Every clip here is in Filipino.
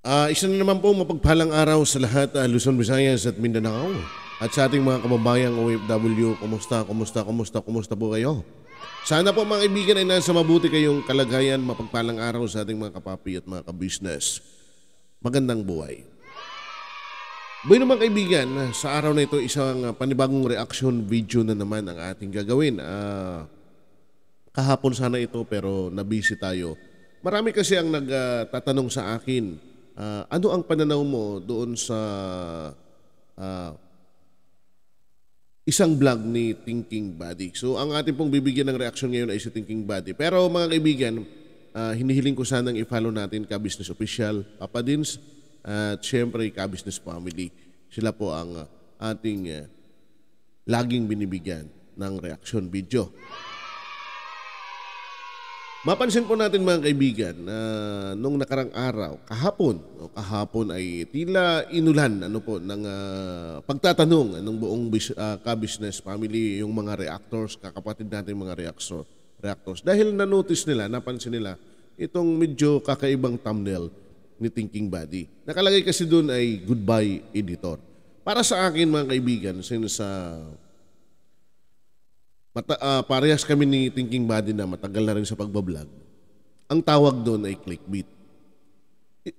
Uh, isa na naman po mapagpalang araw sa lahat uh, Luzon, Visayas at Mindanao at sa ating mga kababayang OFW. Kumusta, kumusta, kumusta, kumusta po kayo? Sana po mga kaibigan ay nasa mabuti kayong kalagayan mapagpalang araw sa ating mga kapapi at mga kabusiness. Magandang buhay. Bueno mga kaibigan, sa araw na ito isang ah, panibagong reaction video na naman ang ating gagawin. Uh, kahapon sana ito pero nabisi tayo. Marami kasi ang nagtatanong uh, sa akin uh, ano ang pananaw mo doon sa uh, isang vlog ni Thinking Body. So ang ating pong bibigyan ng reaction ngayon ay si Thinking Body. Pero mga kaibigan, uh, hinihiling ko sanang i-follow natin ka business official, Papa Dins, at syempre ka business family. Sila po ang ating uh, laging binibigyan ng reaction video. Mapansin po natin mga kaibigan na uh, nung nakarang araw, kahapon, o kahapon ay tila inulan ano po ng uh, pagtatanong ah, ng buong bis, uh, ka-business family yung mga reactors, kakapatid natin mga reactor, reactors. Dahil na-notice nila, napansin nila itong medyo kakaibang thumbnail ni Thinking Body. Nakalagay kasi doon ay goodbye editor. Para sa akin mga kaibigan, since sa uh, mata, uh, parehas kami ni Thinking Body na matagal na rin sa pagbablog. Ang tawag doon ay clickbait.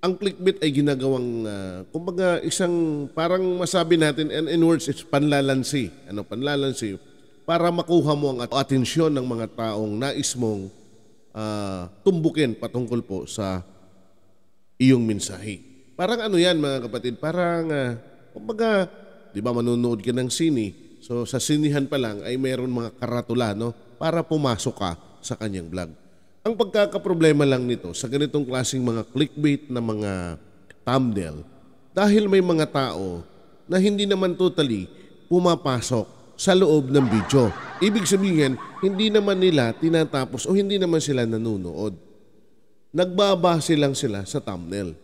Ang clickbait ay ginagawang, uh, kumbaga isang, parang masabi natin, and in words, it's panlalansi. Ano, panlalansi. Para makuha mo ang at atensyon ng mga taong nais mong uh, tumbukin patungkol po sa iyong mensahe. Parang ano yan mga kapatid, parang, uh, kumbaga, di ba manunood ka ng sini, So sa sinihan pa lang ay mayroon mga karatula no para pumasok ka sa kanyang vlog. Ang pagkakaproblema lang nito sa ganitong klasing mga clickbait na mga thumbnail dahil may mga tao na hindi naman totally pumapasok sa loob ng video. Ibig sabihin, hindi naman nila tinatapos o hindi naman sila nanonood. Nagbabase lang sila sa thumbnail.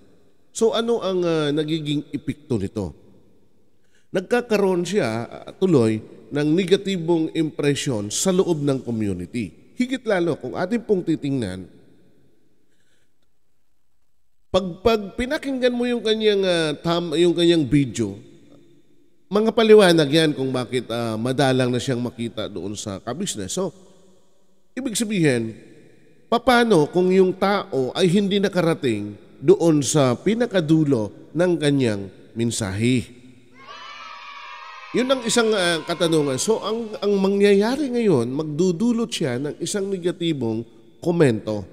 So ano ang uh, nagiging epekto nito? nagkakaroon siya ah, tuloy ng negatibong impresyon sa loob ng community. Higit lalo kung ating pong titingnan, pag, pag pinakinggan mo yung kanyang, uh, tam, yung kanyang video, mga paliwanag yan kung bakit uh, madalang na siyang makita doon sa kabisnes. So, ibig sabihin, papano kung yung tao ay hindi nakarating doon sa pinakadulo ng kanyang mensahe? Yun ang isang uh, katanungan. So ang ang mangyayari ngayon, magdudulot siya ng isang negatibong komento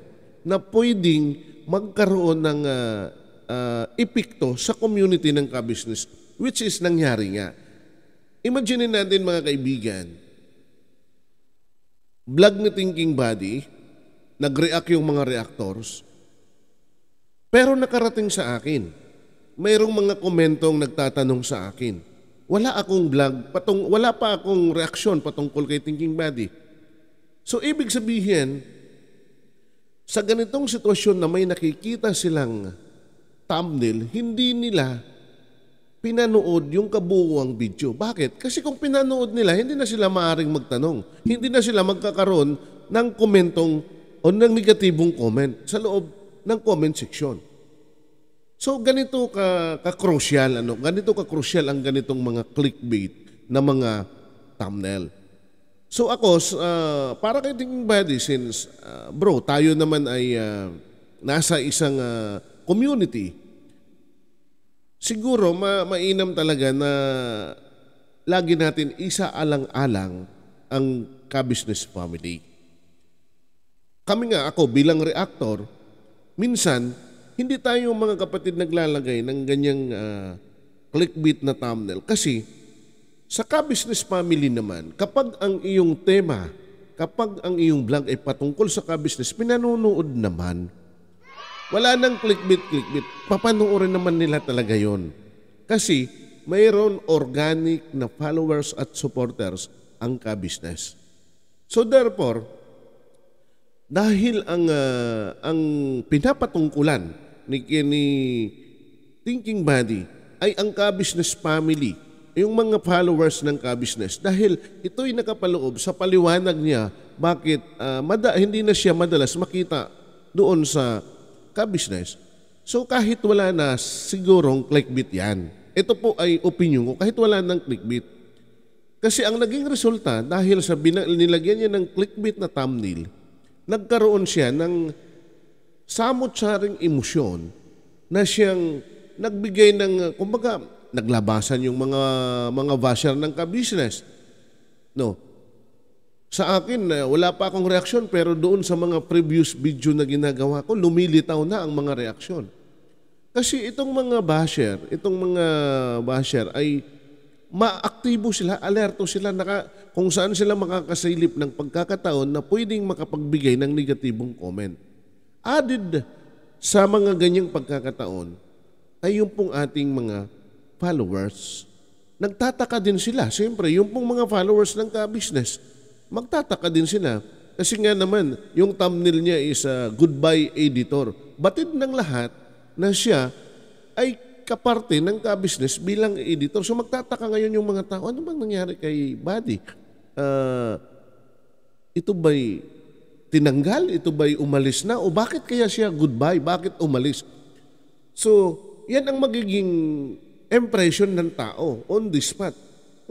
na pwedeng magkaroon ng uh, uh, epekto sa community ng ka-business which is nangyari nga. Imagine natin mga kaibigan, vlog ni Thinking Body, nag-react yung mga reactors, pero nakarating sa akin. Mayroong mga komentong nagtatanong sa akin wala akong vlog, patong, wala pa akong reaksyon patungkol kay Thinking Body. So ibig sabihin, sa ganitong sitwasyon na may nakikita silang thumbnail, hindi nila pinanood yung kabuuang video. Bakit? Kasi kung pinanood nila, hindi na sila maaring magtanong. Hindi na sila magkakaroon ng komentong o ng negatibong comment sa loob ng comment section. So ganito ka, ka-crucial, ano, ganito ka-crucial ang ganitong mga clickbait na mga thumbnail. So ako, uh, para kay Thinking Buddy, since uh, bro, tayo naman ay uh, nasa isang uh, community, siguro ma- mainam talaga na lagi natin isa-alang-alang ang ka-business family. Kami nga, ako bilang reactor, minsan hindi tayo mga kapatid naglalagay ng ganyang uh, clickbait na thumbnail kasi sa ka-business family naman, kapag ang iyong tema, kapag ang iyong vlog ay patungkol sa ka-business, pinanonood naman. Wala nang clickbait, clickbait. Papanoorin naman nila talaga yon. Kasi mayroon organic na followers at supporters ang ka-business. So therefore, dahil ang uh, ang pinapatungkulan ni, ni Thinking Buddy ay ang ka family, yung mga followers ng ka Dahil ito'y nakapaloob sa paliwanag niya bakit uh, mada, hindi na siya madalas makita doon sa ka So kahit wala na sigurong clickbait yan. Ito po ay opinion ko kahit wala ng clickbait. Kasi ang naging resulta dahil sa nilagyan niya ng clickbait na thumbnail, nagkaroon siya ng samot-saring emosyon na siyang nagbigay ng, kumbaga, naglabasan yung mga mga basher ng ka-business. No. Sa akin, eh, wala pa akong reaksyon pero doon sa mga previous video na ginagawa ko, lumilitaw na ang mga reaksyon. Kasi itong mga basher, itong mga basher ay maaktibo sila, alerto sila naka, kung saan sila makakasilip ng pagkakataon na pwedeng makapagbigay ng negatibong comment. Added sa mga ganyang pagkakataon ay yung pong ating mga followers. Nagtataka din sila. Siyempre, yung pong mga followers ng ka-business, magtataka din sila. Kasi nga naman, yung thumbnail niya is a ah, Goodbye Editor. Batid ng lahat na siya ay kaparte ng ka-business bilang editor. So magtataka ngayon yung mga tao, ano bang nangyari kay Buddy? Uh, ito ba'y tinanggal? Ito ba'y umalis na? O bakit kaya siya goodbye? Bakit umalis? So, yan ang magiging impression ng tao on the spot.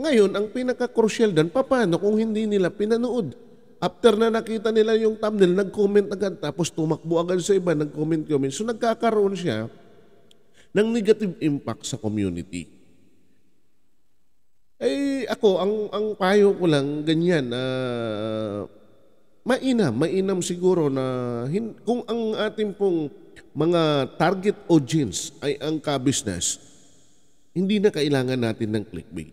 Ngayon, ang pinaka-crucial dan, paano kung hindi nila pinanood? After na nakita nila yung thumbnail, nag-comment agad, tapos tumakbo agad sa iba, nag-comment-comment. So, nagkakaroon siya ng negative impact sa community. Eh, ako, ang, ang payo ko lang, ganyan, na uh, mainam, mainam siguro na hin, kung ang ating pong mga target audience ay ang ka-business, hindi na kailangan natin ng clickbait.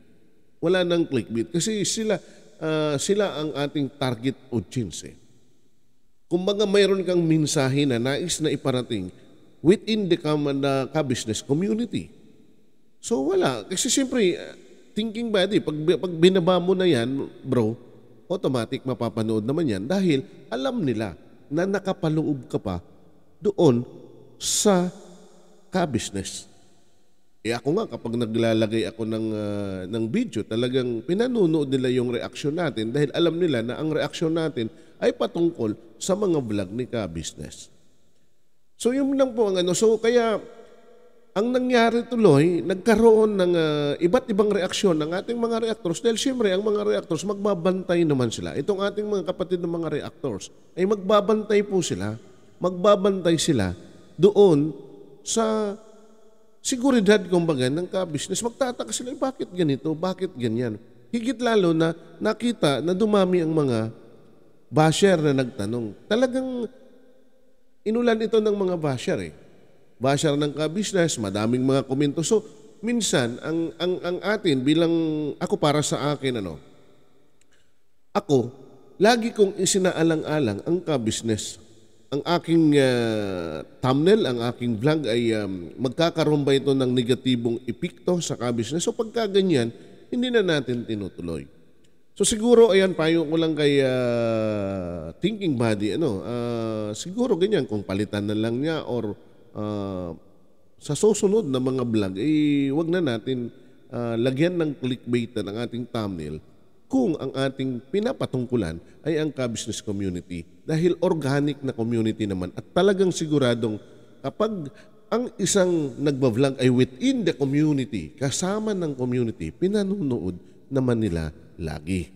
Wala nang clickbait kasi sila uh, sila ang ating target audience. Eh. Kumbaga mayroon kang mensahe na nais na iparating within the ah, ka-business community. So wala. Kasi siyempre, ah, thinking body, pag, pag binaba mo na yan, bro, automatic mapapanood naman yan dahil alam nila na nakapaloob ka pa doon sa ka-business. Eh ako nga kapag naglalagay ako ng, uh, ng video, talagang pinanunood nila yung reaksyon natin dahil alam nila na ang reaksyon natin ay patungkol sa mga vlog ni ka-business. So yun lang po ang ano. So kaya ang nangyari tuloy, nagkaroon ng uh, iba't ibang reaksyon ng ating mga reactors dahil siyempre ang mga reactors magbabantay naman sila. Itong ating mga kapatid ng mga reactors ay magbabantay po sila, magbabantay sila doon sa siguridad kumbaga ng ka-business. Magtataka sila, eh, bakit ganito, bakit ganyan? Higit lalo na nakita na dumami ang mga basher na nagtanong. Talagang inulan ito ng mga basher eh basher ng ka-business, madaming mga komento. So, minsan, ang, ang, ang atin bilang ako para sa akin, ano, ako, lagi kong isinaalang-alang ang ka-business. Ang aking uh, thumbnail, ang aking vlog ay um, magkakaroon ba ito ng negatibong epekto sa ka-business? So pagka ganyan, hindi na natin tinutuloy. So siguro, ayan, payo ko lang kay uh, thinking body, ano, uh, siguro ganyan, kung palitan na lang niya or uh, sa susunod na mga vlog, eh, wag na natin uh, lagyan ng clickbait na ng ating thumbnail kung ang ating pinapatungkulan ay ang ka-business community. Dahil organic na community naman at talagang siguradong kapag ang isang nagbablog ay within the community, kasama ng community, pinanunood naman nila lagi.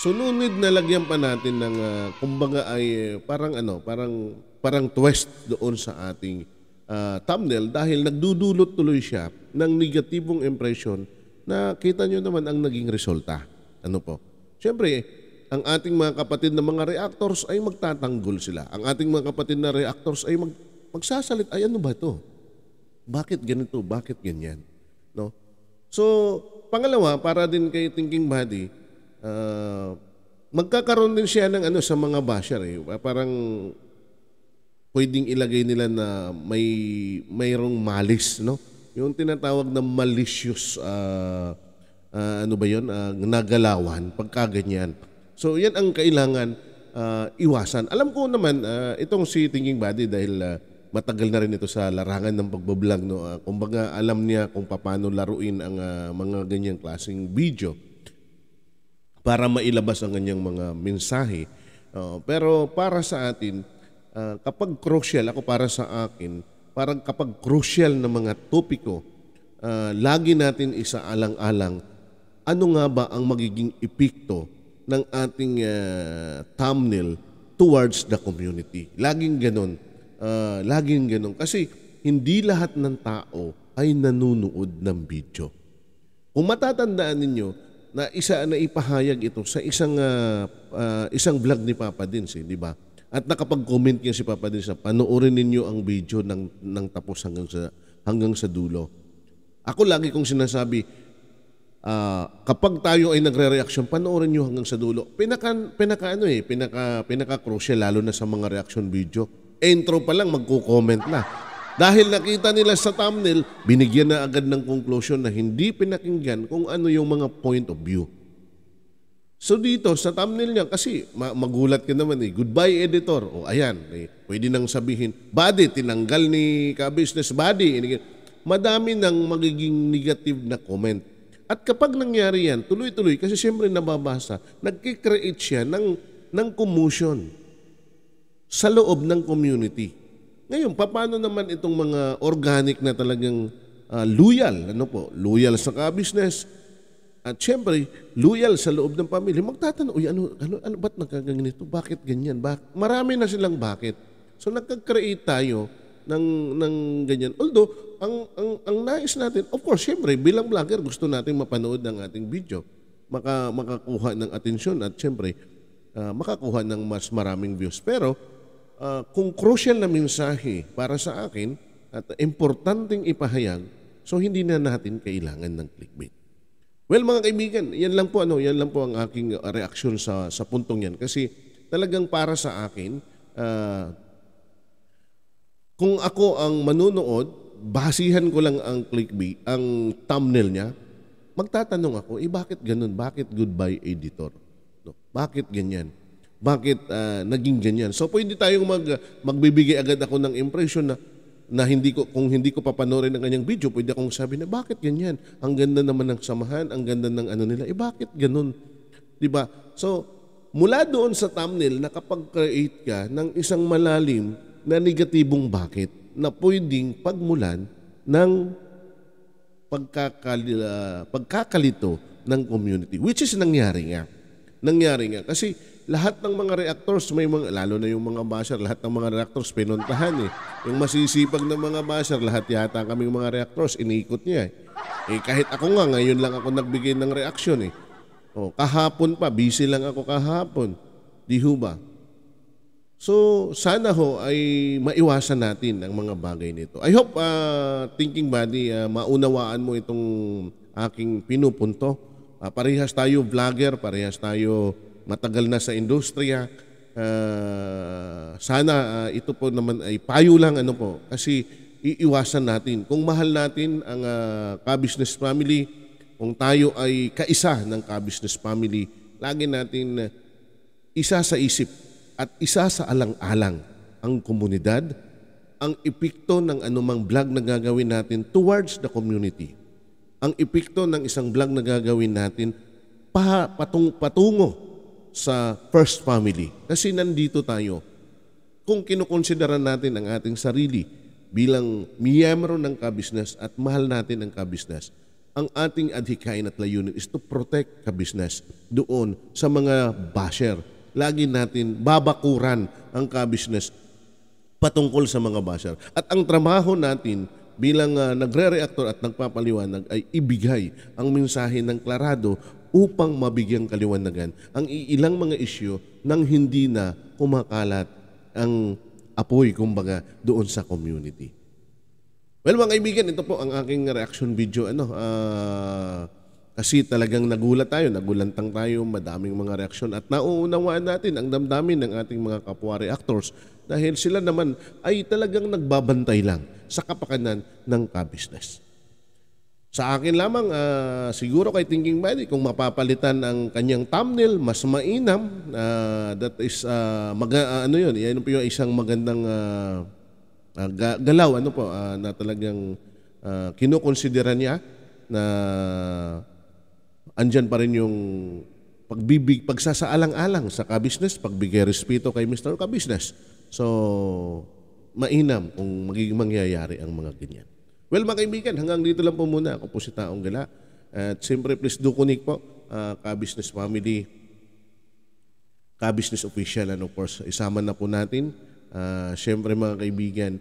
So no na lagyan pa natin ng uh, kumbaga ay eh, parang ano, parang parang twist doon sa ating uh, thumbnail dahil nagdudulot tuloy siya ng negatibong impression na kita nyo naman ang naging resulta. Ano po? Siyempre, ang ating mga kapatid na mga reactors ay magtatanggol sila. Ang ating mga kapatid na reactors ay mag, magsasalit, ay ano ba to? Bakit ganito? Bakit ganyan? No? So, pangalawa, para din kay thinking body, uh, ah, magkakaroon din siya ng ano sa mga basher eh. Parang pwedeng ilagay nila na may mayroong malis, no? Yung tinatawag na malicious uh, uh, ano ba 'yon? Uh, ah, nagalawan pagkaganyan. So 'yan ang kailangan uh, iwasan. Alam ko naman uh, itong si Thinking Body dahil uh, matagal na rin ito sa larangan ng pagbablog no. Uh, kumbaga alam niya kung paano laruin ang uh, mga ganyang klasing video para mailabas ang ganyang mga mensahe. Uh, pero para sa atin, uh, kapag crucial ako para sa akin, parang kapag crucial na mga topiko, uh, lagi natin isaalang-alang ano nga ba ang magiging epekto ng ating uh, thumbnail towards the community. Laging ganun. Uh, laging ganun. Kasi hindi lahat ng tao ay nanunood ng video. Kung matatandaan ninyo na isa na ipahayag ito sa isang uh, uh, isang vlog ni Papa din si, eh, di ba? At nakapag-comment niya si Papa din sa panoorin ninyo ang video ng, ng tapos hanggang sa, hanggang sa dulo. Ako lagi kong sinasabi, uh, kapag tayo ay nagre-reaction, panoorin niyo hanggang sa dulo. Pinaka, pinaka ano eh, pinaka, pinaka crucial lalo na sa mga reaction video. Intro pa lang, magko-comment na. Dahil nakita nila sa thumbnail, binigyan na agad ng conclusion na hindi pinakinggan kung ano yung mga point of view. So dito sa thumbnail niya kasi magulat ka naman eh. Goodbye editor. O ayan, eh, pwede nang sabihin, buddy, tinanggal ni ka business body. Madami nang magiging negative na comment. At kapag nangyari yan, tuloy-tuloy kasi siyempre nababasa, nagki-create siya ng ng commotion sa loob ng community. Ngayon, paano naman itong mga organic na talagang uh, loyal, ano po, loyal sa ka-business, at syempre, loyal sa loob ng pamilya, magtatanong, uy, ano, ano, ano ba't nagkaganito? Bakit ganyan? Bak Marami na silang bakit. So nagka-create tayo ng, ng ganyan. Although, ang, ang, ang nais natin, of course, syempre, bilang vlogger, gusto natin mapanood ng ating video. Maka, makakuha ng atensyon at syempre, uh, makakuha ng mas maraming views. Pero, uh, kung crucial na mensahe para sa akin at importanteng ipahayag, so hindi na natin kailangan ng clickbait. Well mga kaibigan, yan lang po ano, yan lang po ang aking ah, reaksyon sa sa puntong yan kasi talagang para sa akin uh, kung ako ang manunood, basihan ko lang ang clickbait, ang thumbnail niya, magtatanong ako, eh bakit ganun? Bakit goodbye editor? No, bakit ganyan? Bakit uh, naging ganyan? So pwede tayong mag, magbibigay agad ako ng impression na na hindi ko kung hindi ko papanoorin ang kanyang video, pwede akong sabi na bakit ganyan? Ang ganda naman ng samahan, ang ganda ng ano nila. Eh bakit ganun? 'Di ba? So, mula doon sa thumbnail nakapag-create ka ng isang malalim na negatibong bakit na pwedeng pagmulan ng pagkakali, ah, pagkakalito ng community which is nangyari nga. Nangyari nga kasi lahat ng mga reactors, may mga, lalo na yung mga basher, lahat ng mga reactors pinuntahan eh. Yung masisipag ng mga basher, lahat yata kaming mga reactors, iniikot niya eh. eh kahit ako nga, ngayon lang ako nagbigay ng reaksyon eh. Oh, kahapon pa, busy lang ako kahapon. Di ho ba? So, sana ho ay maiwasan natin ang mga bagay nito. I hope, uh, thinking body, uh, maunawaan mo itong aking pinupunto. Uh, parehas tayo vlogger, parehas tayo matagal na sa industriya. Uh, sana uh, ito po naman ay payo lang ano po kasi iiwasan natin. Kung mahal natin ang uh, ah, ka-business family, kung tayo ay kaisa ng ka-business family, lagi natin isa sa isip at isa sa alang-alang ang komunidad, ang epekto ng anumang vlog na gagawin natin towards the community. Ang epekto ng isang vlog na gagawin natin pa, patung, patungo sa first family. Kasi nandito tayo. Kung kinukonsideran natin ang ating sarili bilang miyembro ng kabisnes at mahal natin ang kabisnes, ang ating adhikain at layunin is to protect kabisnes doon sa mga basher. Lagi natin babakuran ang kabisnes patungkol sa mga basher. At ang trabaho natin bilang uh, nagre-reactor at nagpapaliwanag ay ibigay ang mensahe ng klarado upang mabigyang kaliwanagan ang ilang mga isyo nang hindi na kumakalat ang apoy, kumbaga, doon sa community. Well, mga kaibigan, ito po ang aking reaction video. Ano, uh, kasi talagang nagulat tayo, nagulantang tayo, madaming mga reaksyon at nauunawaan natin ang damdamin ng ating mga kapwa reactors dahil sila naman ay talagang nagbabantay lang sa kapakanan ng kabisnes. Sa akin lamang, uh, siguro kay Thinking Buddy, kung mapapalitan ang kanyang thumbnail, mas mainam. Uh, that is, uh, maga, uh, ano yun, yan po yung isang magandang uh, uh, galaw, ano po, uh, na talagang uh, kinukonsidera niya na andyan pa rin yung pagbibig, pagsasaalang-alang sa kabisnes, pagbigay respeto kay Mr. Kabisnes. So, mainam kung magiging mangyayari ang mga ganyan. Well mga kaibigan, hanggang dito lang po muna. Ako po si Taong Gala. At siyempre please do connect po uh, ka-business family, ka-business official and of course isama na po natin. Uh, siyempre mga kaibigan,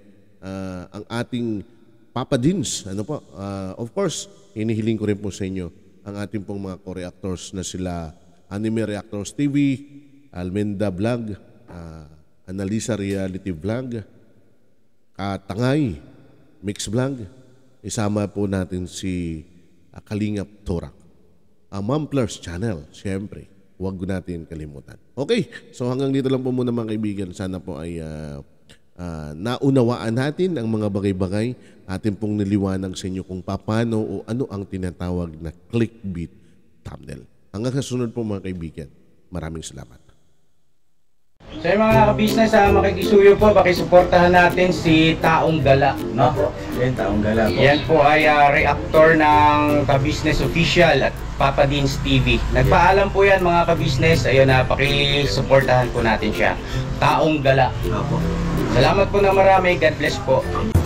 uh, ang ating Papa Dins, ano po, uh, of course, hinihiling ko rin po sa inyo ang ating pong mga co-reactors na sila Anime Reactors TV, Almenda Vlog, uh, Analisa Reality Vlog, Katangay, Mix vlog, isama po natin si uh, ah, Torak. Ang Mumplers Channel, syempre. Huwag natin kalimutan. Okay, so hanggang dito lang po muna mga kaibigan. Sana po ay uh, uh, naunawaan natin ang mga bagay-bagay. Atin pong niliwanag sa inyo kung paano o ano ang tinatawag na clickbait thumbnail. Hanggang sa sunod po mga kaibigan. Maraming salamat. So yung mga business sa ah, makikisuyo po, pakisuportahan natin si Taong Gala. No? Opo. Yan, Taong Gala po. Yan po ay ah, reactor ng ka official at Papa Deans TV. Nagpaalam po yan mga ka-business. Ayun na, ah, pakisuportahan po natin siya. Taong Gala. Opo. Salamat po na marami. God bless po.